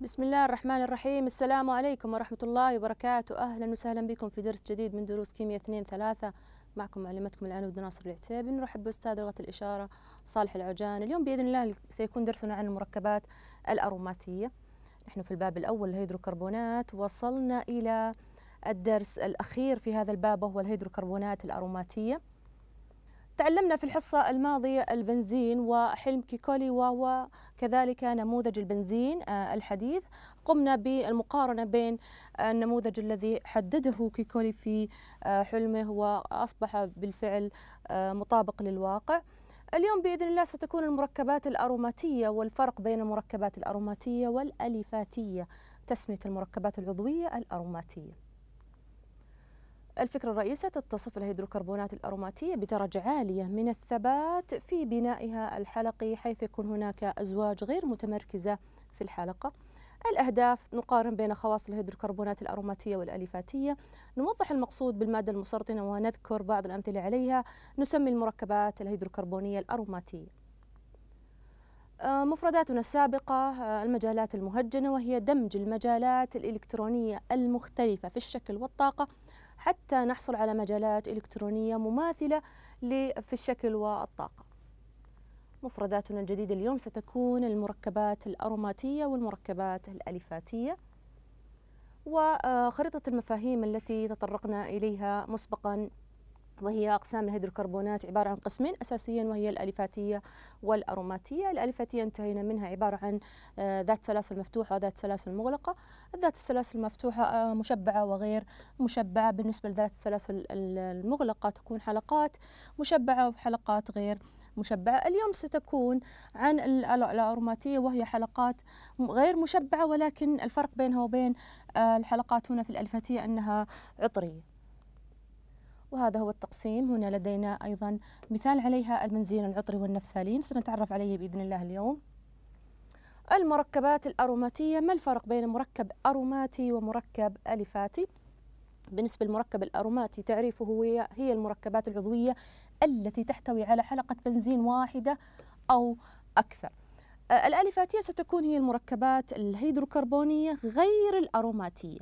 بسم الله الرحمن الرحيم السلام عليكم ورحمة الله وبركاته أهلا وسهلا بكم في درس جديد من دروس كيمياء 2 3 معكم معلمتكم العنود ناصر العتيبي نرحب بأستاذ لغة الإشارة صالح العجان اليوم بإذن الله سيكون درسنا عن المركبات الأروماتية نحن في الباب الأول الهيدروكربونات وصلنا إلى الدرس الأخير في هذا الباب وهو الهيدروكربونات الأروماتية تعلمنا في الحصة الماضية البنزين وحلم كيكولي وهو كذلك نموذج البنزين آه، الحديث قمنا بالمقارنة بين النموذج الذي حدده كيكولي في آه، حلمه وأصبح بالفعل آه، مطابق للواقع اليوم بإذن الله ستكون المركبات الأروماتية والفرق بين المركبات الأروماتية والأليفاتية تسمية المركبات العضوية الأروماتية الفكرة الرئيسية تتصف الهيدروكربونات الأروماتية بدرجة عالية من الثبات في بنائها الحلقي حيث يكون هناك أزواج غير متمركزة في الحلقة الأهداف نقارن بين خواص الهيدروكربونات الأروماتية والأليفاتية نوضح المقصود بالمادة المسرطنة ونذكر بعض الأمثلة عليها نسمي المركبات الهيدروكربونية الأروماتية آه، مفرداتنا السابقة آه، المجالات المهجنة وهي دمج المجالات الإلكترونية المختلفة في الشكل والطاقة حتى نحصل على مجالات إلكترونية مماثلة في الشكل والطاقة مفرداتنا الجديدة اليوم ستكون المركبات الأروماتية والمركبات الألفاتية وخريطة المفاهيم التي تطرقنا إليها مسبقاً وهي أقسام الهيدروكربونات عبارة عن قسمين أساسيا وهي الألفاتية والأروماتية الألفاتية انتهينا منها عبارة عن آه، ذات سلاسل مفتوحة وذات سلاسل مغلقة ذات السلاسل المفتوحة آه، مشبعة وغير مشبعة بالنسبة لذات السلاسل المغلقة تكون حلقات مشبعة وحلقات غير مشبعة اليوم ستكون عن الأروماتية وهي حلقات غير مشبعة ولكن الفرق بينها وبين آه، الحلقات هنا في الألفاتية أنها عطرية وهذا هو التقسيم هنا لدينا أيضا مثال عليها البنزين العطري والنفثالين سنتعرف عليه بإذن الله اليوم المركبات الأروماتية ما الفرق بين مركب أروماتي ومركب ألفاتي؟ بالنسبة للمركب الأروماتي تعريفه هي, المركبات العضوية التي تحتوي على حلقة بنزين واحدة أو أكثر الألفاتية ستكون هي المركبات الهيدروكربونية غير الأروماتية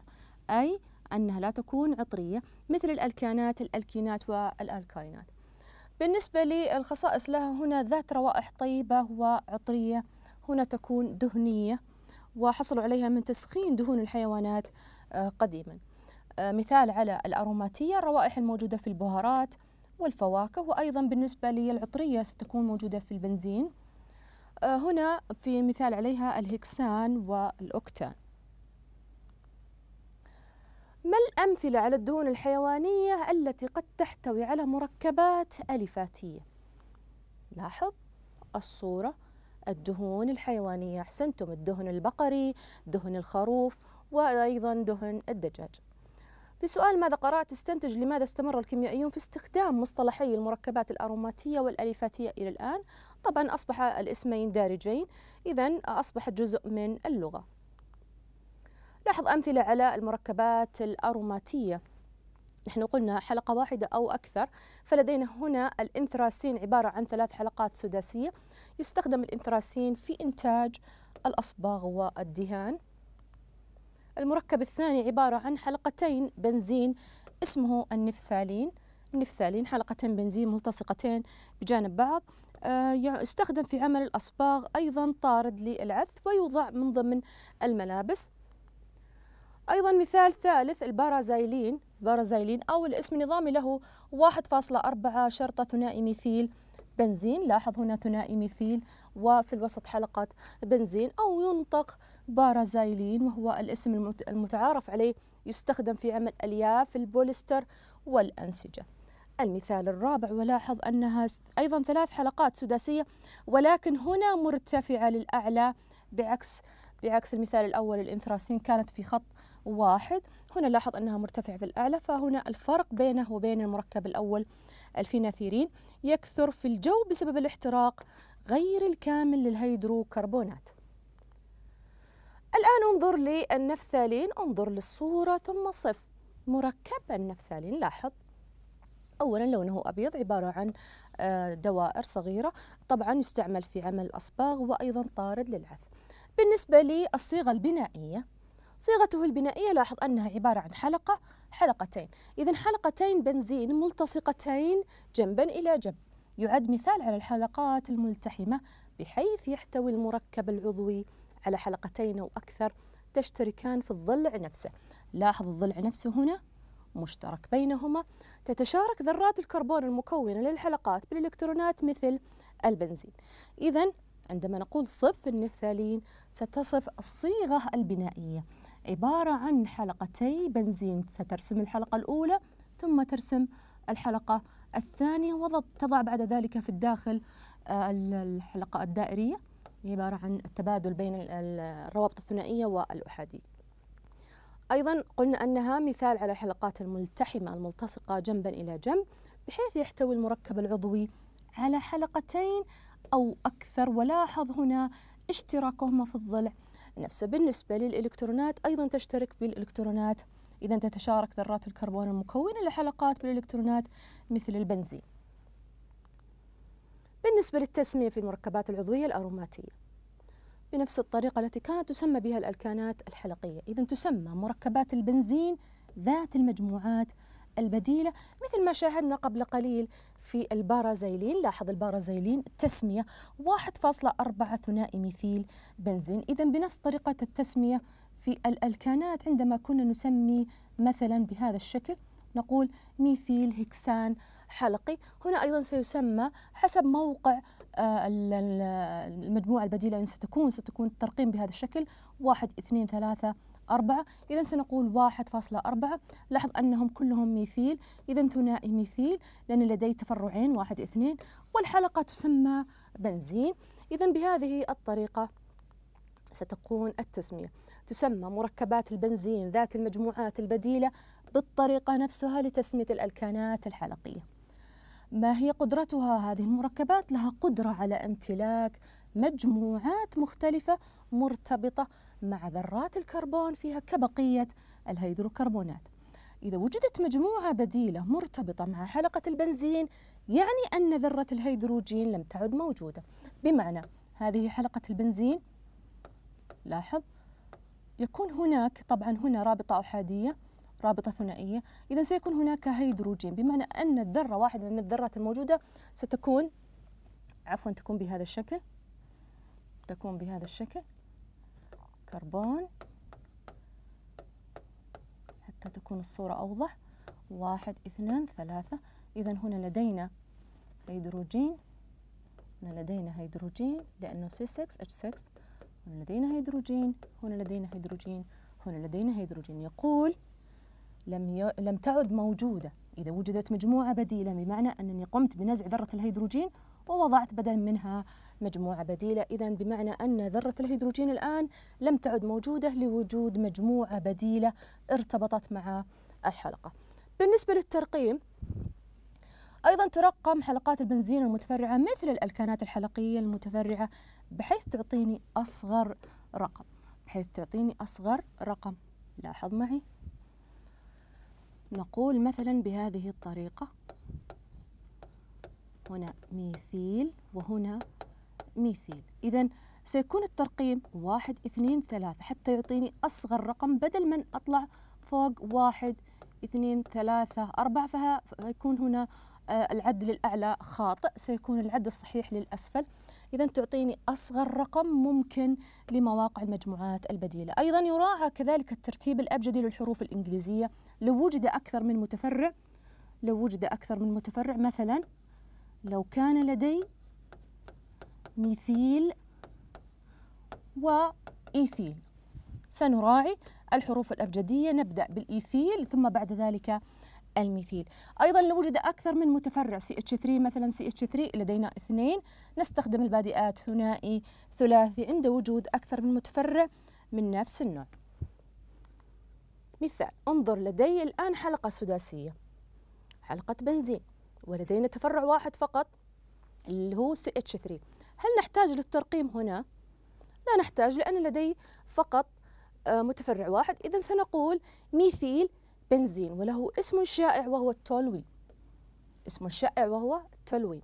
أي أنها لا تكون عطرية مثل الألكانات الألكينات والألكاينات بالنسبة للخصائص لها هنا ذات روائح طيبة وعطرية هنا تكون دهنية وحصلوا عليها من تسخين دهون الحيوانات آه، قديما آه، مثال على الأروماتية الروائح الموجودة في البهارات والفواكه وأيضا بالنسبة للعطرية ستكون موجودة في البنزين آه، هنا في مثال عليها الهكسان والأوكتان ما الأمثلة على الدهون الحيوانية التي قد تحتوي على مركبات ألفاتية؟ لاحظ الصورة الدهون الحيوانية أحسنتم الدهن البقري دهن الخروف وأيضا دهن الدجاج في سؤال ماذا قرأت استنتج لماذا استمر الكيميائيون في استخدام مصطلحي المركبات الأروماتية والأليفاتية إلى الآن طبعا أصبح الاسمين دارجين إذا أصبح جزء من اللغة لاحظ أمثلة على المركبات الأروماتية نحن قلنا حلقة واحدة أو أكثر فلدينا هنا الإنثراسين عبارة عن ثلاث حلقات سداسية يستخدم الإنثراسين في إنتاج الأصباغ والدهان المركب الثاني عبارة عن حلقتين بنزين اسمه النفثالين النفثالين حلقتين بنزين ملتصقتين بجانب بعض آه، يستخدم في عمل الأصباغ أيضا طارد للعث ويوضع من ضمن الملابس أيضا مثال ثالث البارازايلين بارازايلين أو الاسم النظامي له 1.4 شرطة ثنائي ميثيل بنزين لاحظ هنا ثنائي ميثيل وفي الوسط حلقة بنزين أو ينطق بارازايلين وهو الاسم المتعارف عليه يستخدم في عمل ألياف البوليستر والأنسجة المثال الرابع ولاحظ أنها أيضا ثلاث حلقات سداسية ولكن هنا مرتفعة للأعلى بعكس بعكس المثال الأول الإنثراسين كانت في خط واحد هنا لاحظ أنها مرتفعة الأعلى فهنا الفرق بينه وبين المركب الأول الفيناثيرين يكثر في الجو بسبب الاحتراق غير الكامل للهيدروكربونات الآن انظر للنفثالين انظر للصورة ثم صف مركب النفثالين لاحظ أولا لونه أبيض عبارة عن آه، دوائر صغيرة طبعا يستعمل في عمل الأصباغ وأيضا طارد للعث بالنسبة للصيغة البنائية صيغته البنائية لاحظ أنها عبارة عن حلقة حلقتين إذا حلقتين بنزين ملتصقتين جنبا إلى جنب يعد مثال على الحلقات الملتحمة بحيث يحتوي المركب العضوي على حلقتين أو أكثر تشتركان في الضلع نفسه لاحظ الضلع نفسه هنا مشترك بينهما تتشارك ذرات الكربون المكونة للحلقات بالإلكترونات مثل البنزين إذا عندما نقول صف النفثالين ستصف الصيغة البنائية عبارة عن حلقتي بنزين سترسم الحلقة الأولى ثم ترسم الحلقة الثانية وتضع بعد ذلك في الداخل آه، الحلقة الدائرية عبارة عن التبادل بين الروابط الثنائية والأحادية أيضا قلنا أنها مثال على الحلقات الملتحمة الملتصقة جنبا إلى جنب بحيث يحتوي المركب العضوي على حلقتين أو أكثر ولاحظ هنا اشتراكهما في الضلع نفسه بالنسبة للإلكترونات أيضا تشترك بالإلكترونات إذا تتشارك ذرات الكربون المكونة لحلقات بالإلكترونات مثل البنزين بالنسبة للتسمية في المركبات العضوية الأروماتية بنفس الطريقة التي كانت تسمى بها الألكانات الحلقية إذا تسمى مركبات البنزين ذات المجموعات البديلة مثل ما شاهدنا قبل قليل في البارازيلين لاحظ البارازيلين التسمية 1.4 ثنائي ميثيل بنزين إذا بنفس طريقة التسمية في الألكانات عندما كنا نسمي مثلا بهذا الشكل نقول ميثيل هكسان حلقي هنا أيضا سيسمى حسب موقع آه، المجموعة البديلة إن يعني ستكون ستكون الترقيم بهذا الشكل واحد اثنين ثلاثة أربعة إذا سنقول واحد فاصلة أربعة لاحظ أنهم كلهم ميثيل إذا ثنائي ميثيل لأن لدي تفرعين واحد اثنين والحلقة تسمى بنزين إذا بهذه الطريقة ستكون التسمية تسمى مركبات البنزين ذات المجموعات البديلة بالطريقة نفسها لتسمية الألكانات الحلقية ما هي قدرتها هذه المركبات لها قدرة على امتلاك مجموعات مختلفة مرتبطة مع ذرات الكربون فيها كبقية الهيدروكربونات إذا وجدت مجموعة بديلة مرتبطة مع حلقة البنزين يعني أن ذرة الهيدروجين لم تعد موجودة بمعنى هذه حلقة البنزين لاحظ يكون هناك طبعا هنا رابطة أحادية رابطة ثنائية إذا سيكون هناك هيدروجين بمعنى أن الذرة واحدة من الذرات الموجودة ستكون عفوا تكون بهذا الشكل تكون بهذا الشكل كربون حتى تكون الصورة أوضح واحد اثنان ثلاثة إذا هنا لدينا هيدروجين هنا لدينا هيدروجين لأنه C6H6 هنا لدينا هيدروجين هنا لدينا هيدروجين هنا لدينا هيدروجين يقول لم ي... لم تعد موجوده اذا وجدت مجموعه بديله بمعنى انني قمت بنزع ذره الهيدروجين ووضعت بدلا منها مجموعه بديله اذا بمعنى ان ذره الهيدروجين الان لم تعد موجوده لوجود مجموعه بديله ارتبطت مع الحلقه بالنسبه للترقيم أيضا ترقم حلقات البنزين المتفرعة مثل الألكانات الحلقية المتفرعة بحيث تعطيني أصغر رقم بحيث تعطيني أصغر رقم لاحظ معي نقول مثلا بهذه الطريقة هنا ميثيل وهنا ميثيل إذا سيكون الترقيم واحد اثنين ثلاثة حتى يعطيني أصغر رقم بدل من أطلع فوق واحد اثنين ثلاثة أربعة فيكون هنا آه، العد للأعلى خاطئ سيكون العد الصحيح للأسفل إذا تعطيني أصغر رقم ممكن لمواقع المجموعات البديلة أيضا يراعى كذلك الترتيب الأبجدي للحروف الإنجليزية لو وجد أكثر من متفرع لو وجد أكثر من متفرع مثلا لو كان لدي ميثيل وإيثيل سنراعي الحروف الأبجدية نبدأ بالإيثيل ثم بعد ذلك الميثيل أيضا لو وجد أكثر من متفرع CH3 مثلا CH3 لدينا اثنين نستخدم البادئات ثنائي ثلاثي عند وجود أكثر من متفرع من نفس النوع مثال انظر لدي الآن حلقة سداسية حلقة بنزين ولدينا تفرع واحد فقط اللي هو CH3 هل نحتاج للترقيم هنا؟ لا نحتاج لأن لدي فقط آه، متفرع واحد إذا سنقول ميثيل بنزين وله اسم شائع وهو التولوين اسم شائع وهو التولوين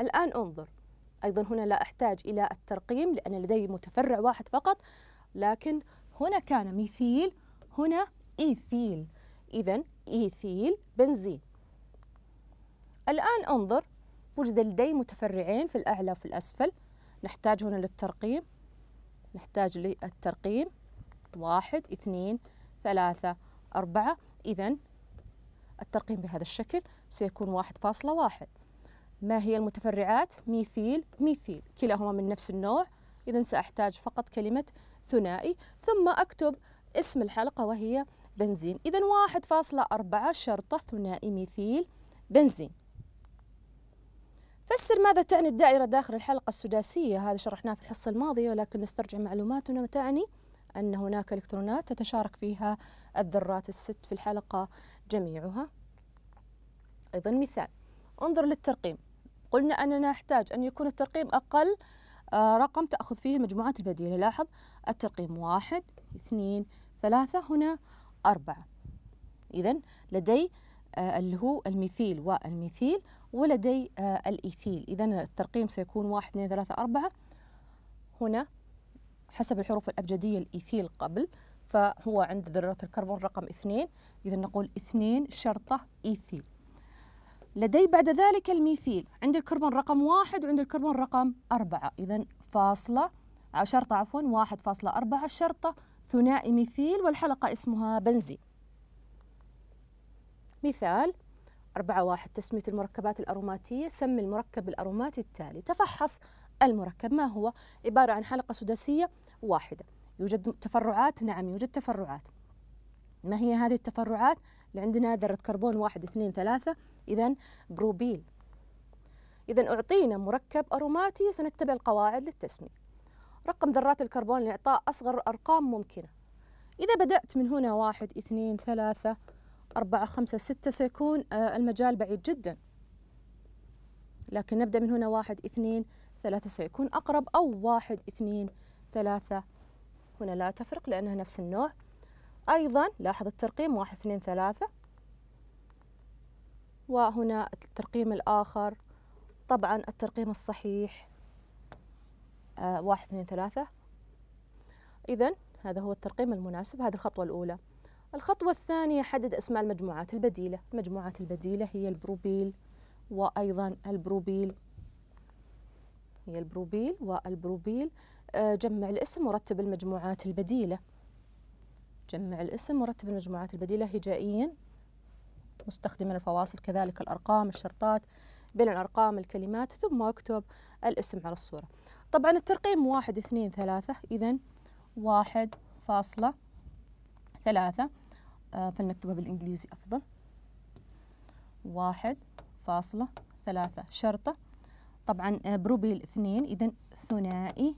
الآن انظر أيضا هنا لا أحتاج إلى الترقيم لأن لدي متفرع واحد فقط لكن هنا كان ميثيل هنا إيثيل إذا إيثيل بنزين الآن انظر وجد لدي متفرعين في الأعلى وفي الأسفل نحتاج هنا للترقيم نحتاج للترقيم واحد اثنين ثلاثة أربعة إذا الترقيم بهذا الشكل سيكون واحد فاصلة واحد ما هي المتفرعات ميثيل ميثيل كلاهما من نفس النوع إذا سأحتاج فقط كلمة ثنائي ثم أكتب اسم الحلقة وهي بنزين إذا واحد فاصلة أربعة شرطة ثنائي ميثيل بنزين فسر ماذا تعني الدائرة داخل الحلقة السداسية هذا شرحناه في الحصة الماضية ولكن نسترجع معلوماتنا تعني أن هناك إلكترونات تتشارك فيها الذرات الست في الحلقة جميعها أيضا مثال انظر للترقيم قلنا أننا نحتاج أن يكون الترقيم أقل آه، رقم تأخذ فيه المجموعات البديلة لاحظ الترقيم واحد اثنين ثلاثة هنا أربعة إذا لدي آه، اللي هو الميثيل والميثيل ولدي آه، الإيثيل إذا الترقيم سيكون واحد اثنين ثلاثة أربعة هنا حسب الحروف الأبجدية الإيثيل قبل فهو عند ذرات الكربون رقم اثنين إذا نقول اثنين شرطة إيثيل لدي بعد ذلك الميثيل عند الكربون رقم واحد وعند الكربون رقم أربعة إذا فاصلة شرطة عفوا واحد فاصلة أربعة شرطة ثنائي ميثيل والحلقة اسمها بنزين مثال أربعة واحد تسمية المركبات الأروماتية سمي المركب الأروماتي التالي تفحص المركب ما هو عبارة عن حلقة سداسية واحدة يوجد تفرعات نعم يوجد تفرعات ما هي هذه التفرعات اللي عندنا ذرة كربون واحد اثنين ثلاثة إذا بروبيل إذا أعطينا مركب أروماتي سنتبع القواعد للتسمية رقم ذرات الكربون لإعطاء أصغر أرقام ممكنة إذا بدأت من هنا واحد اثنين ثلاثة أربعة خمسة ستة سيكون آه، المجال بعيد جدا لكن نبدأ من هنا واحد اثنين ثلاثة سيكون أقرب أو واحد اثنين ثلاثة ثلاثة هنا لا تفرق لأنها نفس النوع أيضا لاحظ الترقيم واحد اثنين ثلاثة وهنا الترقيم الآخر طبعا الترقيم الصحيح آه، واحد اثنين ثلاثة إذا هذا هو الترقيم المناسب هذه الخطوة الأولى الخطوة الثانية حدد أسماء المجموعات البديلة المجموعات البديلة هي البروبيل وأيضا البروبيل هي البروبيل والبروبيل آه، جمع الاسم ورتب المجموعات البديلة جمع الاسم ورتب المجموعات البديلة هجائيا مستخدما الفواصل كذلك الأرقام الشرطات بين الأرقام الكلمات ثم أكتب الاسم على الصورة طبعا الترقيم واحد اثنين ثلاثة إذا واحد فاصلة ثلاثة آه، فلنكتبها بالإنجليزي أفضل واحد فاصلة ثلاثة شرطة طبعا آه، بروبيل اثنين إذا ثنائي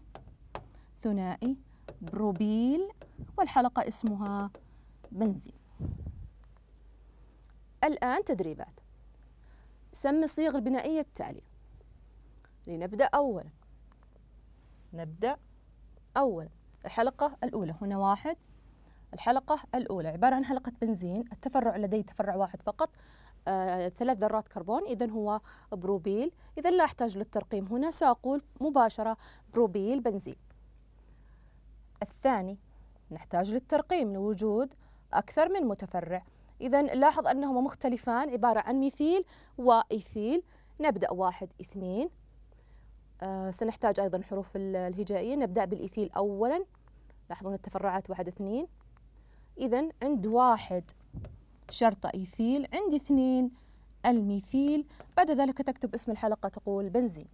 ثنائي بروبيل والحلقة اسمها بنزين الآن تدريبات سمي الصيغ البنائية التالية لنبدأ أولا نبدأ أولا الحلقة الأولى هنا واحد الحلقة الأولى عبارة عن حلقة بنزين التفرع لدي تفرع واحد فقط آه، ثلاث ذرات كربون إذا هو بروبيل إذا لا أحتاج للترقيم هنا سأقول مباشرة بروبيل بنزين الثاني نحتاج للترقيم لوجود أكثر من متفرع إذا لاحظ أنهما مختلفان عبارة عن ميثيل وإيثيل نبدأ واحد اثنين آه سنحتاج أيضا حروف الهجائية نبدأ بالإيثيل أولا لاحظون التفرعات واحد اثنين إذا عند واحد شرطة إيثيل عند اثنين الميثيل بعد ذلك تكتب اسم الحلقة تقول بنزين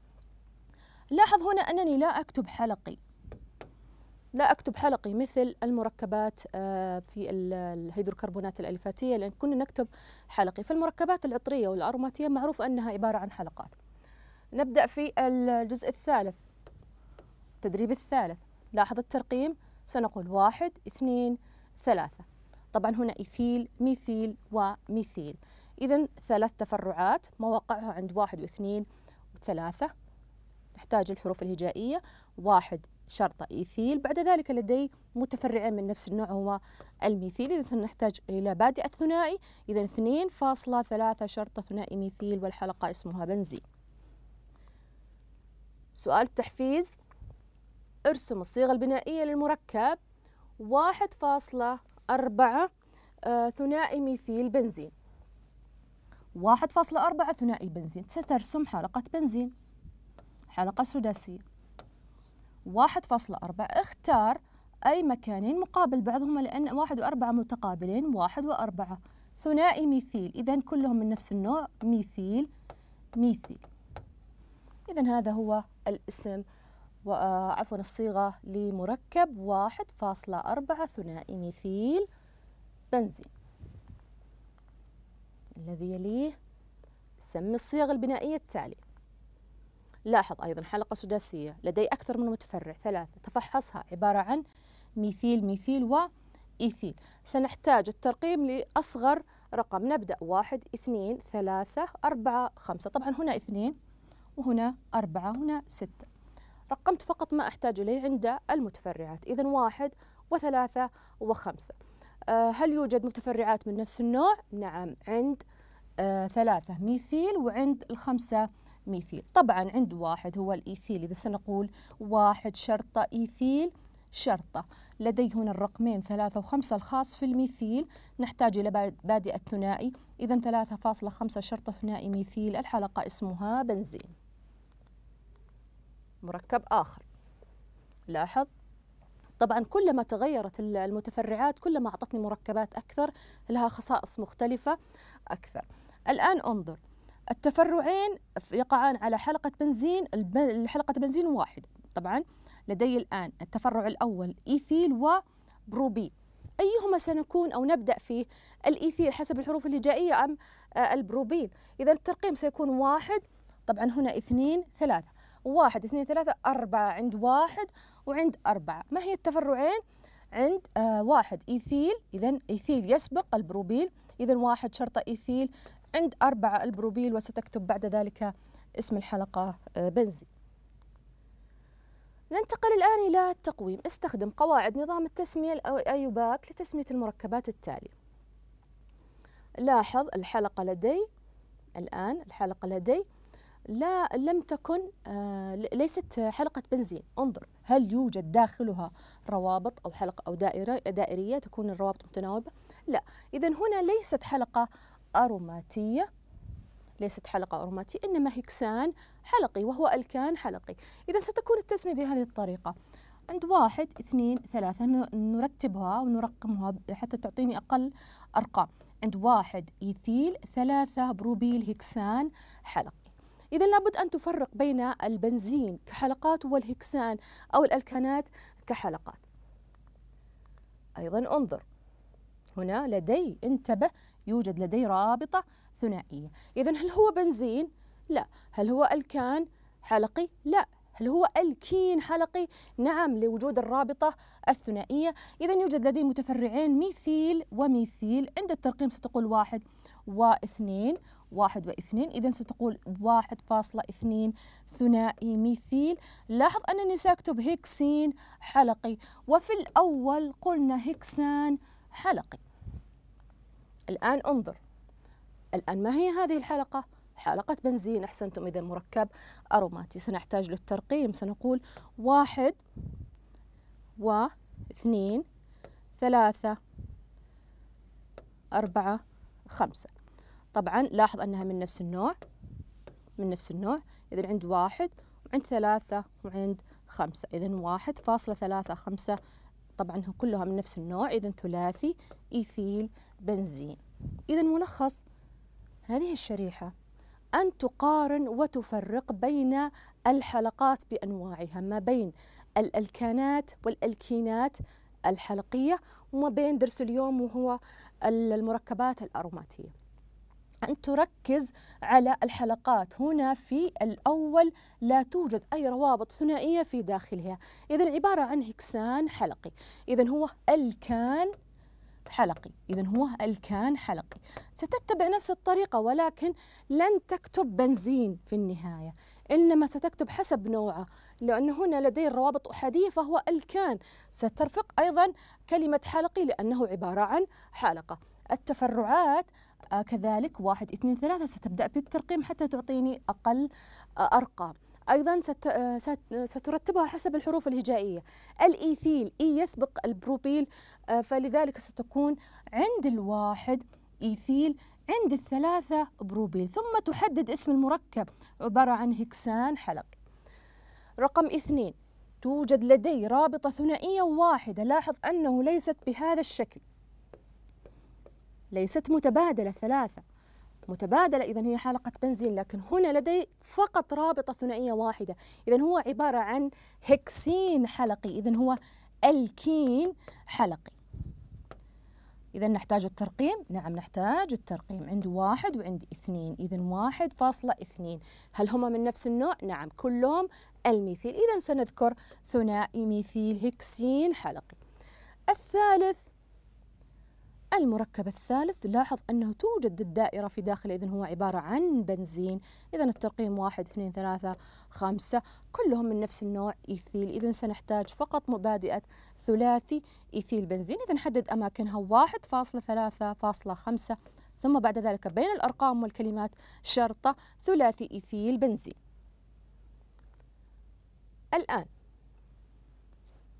لاحظ هنا أنني لا أكتب حلقي لا أكتب حلقي مثل المركبات آه، في الهيدروكربونات الألفاتية لأن كنا نكتب حلقي فالمركبات العطرية والأروماتية معروف أنها عبارة عن حلقات نبدأ في الجزء الثالث التدريب الثالث لاحظ الترقيم سنقول واحد اثنين ثلاثة طبعا هنا إثيل ميثيل وميثيل إذا ثلاث تفرعات مواقعها عند واحد واثنين وثلاثة نحتاج الحروف الهجائية واحد شرطة إيثيل بعد ذلك لدي متفرعين من نفس النوع هما الميثيل إذا سنحتاج إلى بادئ الثنائي إذا 2.3 شرطة ثنائي ميثيل والحلقة اسمها بنزين سؤال التحفيز ارسم الصيغة البنائية للمركب 1.4 آه، ثنائي ميثيل بنزين 1.4 ثنائي بنزين سترسم حلقة بنزين حلقة سداسية واحد أربعة اختار أي مكانين مقابل بعضهما لأن واحد وأربعة متقابلين واحد وأربعة ثنائي ميثيل إذا كلهم من نفس النوع ميثيل ميثيل إذا هذا هو الاسم وعفوا آه، الصيغة لمركب واحد فاصلة أربعة ثنائي ميثيل بنزين الذي يليه سمي الصيغ البنائية التالية لاحظ أيضا حلقة سداسية لدي أكثر من متفرع ثلاثة تفحصها عبارة عن ميثيل ميثيل وإيثيل سنحتاج الترقيم لأصغر رقم نبدأ واحد اثنين ثلاثة أربعة خمسة طبعا هنا اثنين وهنا أربعة هنا ستة رقمت فقط ما أحتاج إليه عند المتفرعات إذا واحد وثلاثة وخمسة آه، هل يوجد متفرعات من نفس النوع؟ نعم عند آه ثلاثة ميثيل وعند الخمسة ميثيل طبعا عند واحد هو الإيثيل إذا سنقول واحد شرطة إيثيل شرطة هنا الرقمين ثلاثة وخمسة الخاص في الميثيل نحتاج إلى بادئ الثنائي إذا ثلاثة فاصلة خمسة شرطة ثنائي ميثيل الحلقة اسمها بنزين مركب آخر لاحظ طبعا كلما تغيرت المتفرعات كلما أعطتني مركبات أكثر لها خصائص مختلفة أكثر الآن انظر التفرعين يقعان على حلقة بنزين حلقة بنزين واحدة طبعا لدي الآن التفرع الأول إيثيل وبروبي أيهما سنكون أو نبدأ فيه الإيثيل حسب الحروف الهجائية أم آه، البروبين إذا الترقيم سيكون واحد طبعا هنا اثنين ثلاثة واحد اثنين ثلاثة أربعة عند واحد وعند أربعة ما هي التفرعين عند آه واحد إيثيل إذا إيثيل يسبق البروبين إذا واحد شرطة إيثيل عند أربعة البروبيل وستكتب بعد ذلك اسم الحلقة آه، بنزين ننتقل الآن إلى التقويم استخدم قواعد نظام التسمية الأيوباك لتسمية المركبات التالية لاحظ الحلقة لدي الآن الحلقة لدي لا لم تكن آه، ليست حلقة بنزين انظر هل يوجد داخلها روابط أو حلقة أو دائرة دائرية تكون الروابط متناوبة لا إذا هنا ليست حلقة أروماتية ليست حلقة أروماتية إنما هكسان حلقي وهو ألكان حلقي إذا ستكون التسمية بهذه الطريقة عند واحد اثنين ثلاثة نرتبها ونرقمها حتى تعطيني أقل أرقام عند واحد إيثيل ثلاثة بروبيل هكسان حلقي إذا لابد أن تفرق بين البنزين كحلقات والهكسان أو الألكانات كحلقات أيضا انظر هنا لدي انتبه يوجد لدي رابطة ثنائية إذا هل هو بنزين؟ لا هل هو ألكان حلقي؟ لا هل هو الكين حلقي؟ نعم لوجود الرابطة الثنائية، إذا يوجد لدي متفرعين ميثيل وميثيل، عند الترقيم ستقول واحد واثنين، واحد واثنين، إذا ستقول واحد فاصلة اثنين ثنائي ميثيل، لاحظ أنني سأكتب هيكسين حلقي، وفي الأول قلنا هيكسان حلقي. الآن انظر الآن ما هي هذه الحلقة؟ حلقة بنزين أحسنتم إذا مركب أروماتي سنحتاج للترقيم سنقول واحد واثنين ثلاثة أربعة خمسة طبعا لاحظ أنها من نفس النوع من نفس النوع إذا عند واحد وعند ثلاثة وعند خمسة إذا واحد فاصلة ثلاثة خمسة طبعا كلها من نفس النوع إذا ثلاثي إيثيل بنزين إذا ملخص هذه الشريحة أن تقارن وتفرق بين الحلقات بأنواعها ما بين الألكانات والألكينات الحلقية وما بين درس اليوم وهو المركبات الأروماتية أن تركز على الحلقات هنا في الأول لا توجد أي روابط ثنائية في داخلها إذا عبارة عن هكسان حلقي إذا هو الكان حلقي إذا هو الكان حلقي ستتبع نفس الطريقة ولكن لن تكتب بنزين في النهاية إنما ستكتب حسب نوعه لأنه هنا لدي الروابط أحادية فهو الكان سترفق أيضا كلمة حلقي لأنه عبارة عن حلقة التفرعات آه، كذلك واحد اثنين ثلاثة ستبدأ بالترقيم حتى تعطيني أقل آه، أرقام أيضا آه، آه، سترتبها حسب الحروف الهجائية الإيثيل إي يسبق البروبيل آه، فلذلك ستكون عند الواحد إيثيل عند الثلاثة بروبيل ثم تحدد اسم المركب عبارة عن هكسان حلق رقم اثنين توجد لدي رابطة ثنائية واحدة لاحظ أنه ليست بهذا الشكل ليست متبادلة ثلاثة متبادلة إذا هي حلقة بنزين لكن هنا لدي فقط رابطة ثنائية واحدة إذا هو عبارة عن هكسين حلقي إذا هو الكين حلقي إذا نحتاج الترقيم؟ نعم نحتاج الترقيم، عندي واحد وعندي اثنين، إذا واحد فاصلة اثنين، هل هما من نفس النوع؟ نعم كلهم الميثيل، إذا سنذكر ثنائي ميثيل هكسين حلقي. الثالث المركب الثالث لاحظ أنه توجد الدائرة في داخله إذن هو عبارة عن بنزين إذا الترقيم واحد اثنين ثلاثة خمسة كلهم من نفس النوع إيثيل إذا سنحتاج فقط مبادئة ثلاثي إيثيل بنزين إذا نحدد أماكنها واحد فاصلة ثلاثة فاصلة خمسة ثم بعد ذلك بين الأرقام والكلمات شرطة ثلاثي إيثيل بنزين الآن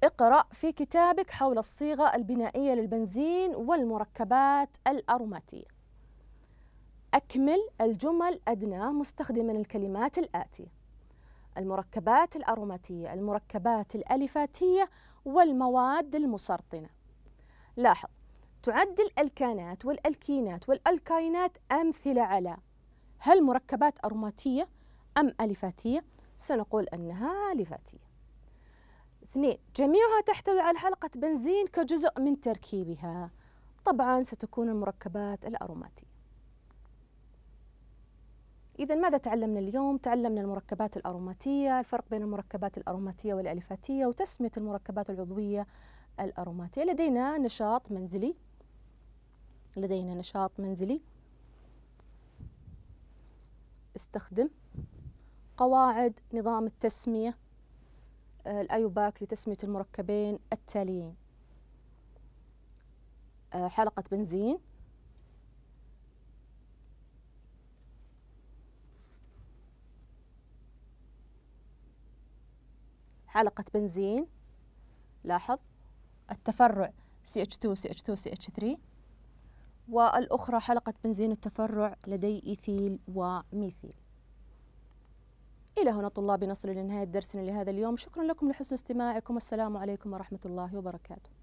اقرأ في كتابك حول الصيغة البنائية للبنزين والمركبات الأروماتية أكمل الجمل أدنى مستخدما الكلمات الآتية المركبات الأروماتية المركبات الألفاتية والمواد المسرطنة لاحظ تعد الألكانات والألكينات والألكاينات أمثلة على هل مركبات أروماتية أم ألفاتية؟ سنقول أنها ألفاتية اثنين جميعها تحتوي على حلقة بنزين كجزء من تركيبها طبعا ستكون المركبات الأروماتية إذا ماذا تعلمنا اليوم؟ تعلمنا المركبات الأروماتية الفرق بين المركبات الأروماتية والألفاتية وتسمية المركبات العضوية الأروماتية لدينا نشاط منزلي لدينا نشاط منزلي استخدم قواعد نظام التسمية آه، الأيوباك لتسمية المركبين التاليين آه، حلقة بنزين حلقة بنزين لاحظ التفرع CH2 CH2 CH3 والأخرى حلقة بنزين التفرع لدي إيثيل وميثيل إلى هنا طلابي نصل لنهاية درسنا لهذا اليوم شكرا لكم لحسن استماعكم والسلام عليكم ورحمة الله وبركاته